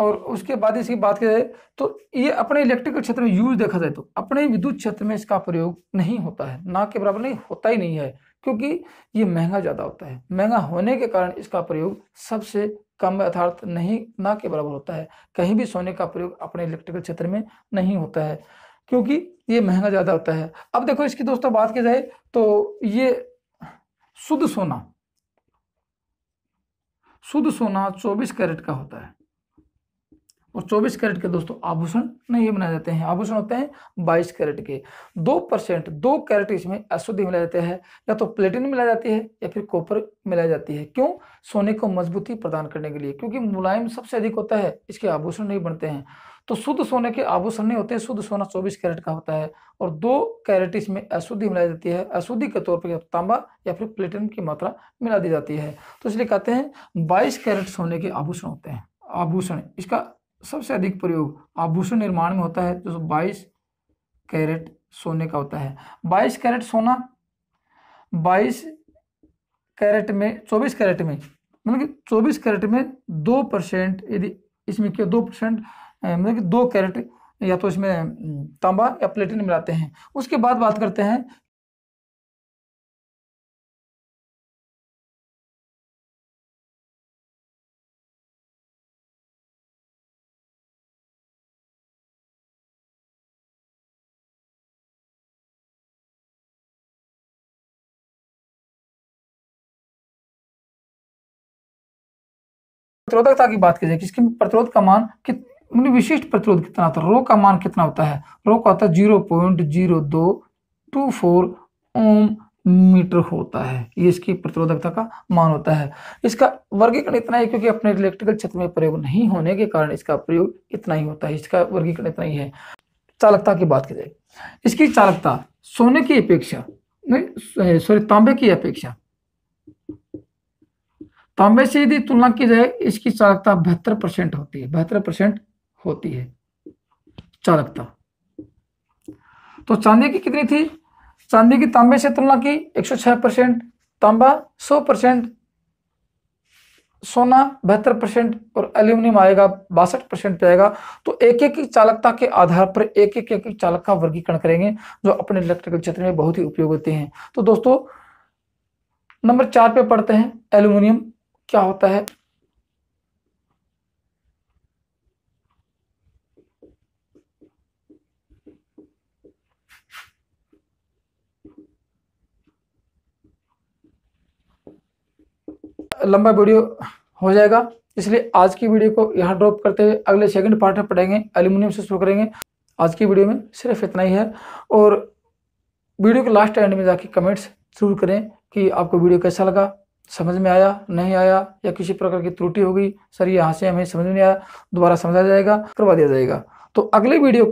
और उसके बाद इसकी बात करें जाए तो ये अपने इलेक्ट्रिकल क्षेत्र में यूज देखा जाए तो अपने विद्युत क्षेत्र में इसका प्रयोग नहीं होता है ना के बराबर नहीं होता ही नहीं है क्योंकि ये महंगा ज़्यादा होता है महंगा होने के कारण इसका प्रयोग सबसे कम अर्थात नहीं ना के बराबर होता है कहीं भी सोने का प्रयोग अपने इलेक्ट्रिकल क्षेत्र में नहीं होता है क्योंकि ये महंगा ज़्यादा होता है अब देखो इसकी दोस्तों बात की जाए तो ये शुद्ध सोना शुद्ध सोना 24 कैरेट का होता है और 24 कैरेट के दोस्तों आभूषण नहीं बनाए जाते हैं आभूषण होते हैं 22 कैरेट के दो परसेंट दो कैरेट इसमें अशुद्धि मिलाया जाता है या तो प्लेटिन मिलाई जाती है या फिर कॉपर मिलाई जाती है क्यों सोने को मजबूती प्रदान करने के लिए क्योंकि मुलायम सबसे अधिक होता है इसके आभूषण नहीं बनते हैं तो शुद्ध सोने के आभूषण नहीं होते शुद्ध सोना 24 कैरेट का होता है और दो कैरेट इसमें अशुद्धि मिलाई जाती है अशुद्धि के तौर पर तो तांबा या फिर प्लेटिनम की मात्रा मिला दी जाती है तो इसलिए कहते हैं बाईस कैरेट सोने के आभूषण होते हैं आभूषण इसका सबसे अधिक प्रयोग आभूषण निर्माण में होता है जो बाईस कैरेट सोने का होता है बाईस कैरेट सोना बाईस कैरेट में चौबीस कैरेट में मतलब कि चौबीस कैरेट में दो परसेंट यदि इसमें क्या दो परसेंट मतलब कि दो कैरेट या तो इसमें तांबा या प्लेटिन मिलाते हैं उसके बाद बात करते हैं प्रतिरोधकता की बात की जाए किसकी प्रतिरोध का मान कित विशिष्ट प्रतिरोध कितना होता है रो का मान कितना होता है रो का होता है जीरो पॉइंट जीरो दो टू फोर ओम मीटर होता है ये इसकी प्रतिरोधकता का मान होता है इसका वर्गीकरण इतना ही क्योंकि अपने इलेक्ट्रिकल क्षेत्र में प्रयोग नहीं होने के कारण इसका प्रयोग इतना ही होता है इसका वर्गीकरण इतना ही है चालकता की बात की जाए इसकी चालकता सोने की अपेक्षा सॉरी तांबे की अपेक्षा तांबे से यदि तुलना की जाए इसकी चालकता बहत्तर परसेंट होती है बहत्तर परसेंट होती है चालकता तो चांदी की कितनी थी चांदी की तांबे से तुलना की 106 परसेंट तांबा 100 परसेंट सोना बहत्तर परसेंट और एल्यूमिनियम आएगा बासठ परसेंट पे आएगा तो एक एक चालकता के आधार पर एक एक एक, एक चालक का वर्गीकरण करेंगे जो अपने इलेक्ट्रिकल क्षेत्र में बहुत ही उपयोग होते हैं तो दोस्तों नंबर चार पे पढ़ते हैं एल्यूमिनियम क्या होता है लंबा वीडियो हो जाएगा इसलिए आज की वीडियो को यहाँ ड्रॉप करते हुए अगले सेकंड पार्ट में पढ़ेंगे एल्यूमिनियम से शुरू करेंगे आज की वीडियो में सिर्फ इतना ही है और वीडियो के लास्ट एंड में जाके कमेंट्स जरूर करें कि आपको वीडियो कैसा लगा समझ में आया नहीं आया या किसी प्रकार की त्रुटि हो गई सर यहाँ से हमें समझ में नहीं आया दोबारा समझा जाएगा करवा दिया जाएगा तो अगले वीडियो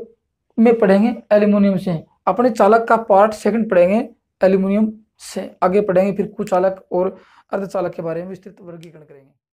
में पढ़ेंगे एल्यूमिनियम से अपने चालक का पार्ट सेकंड पढ़ेंगे एल्यूमिनियम से आगे पढ़ेंगे फिर कुछ चालक और अर्धचालक के बारे में विस्तृत वर्गीकरण करेंगे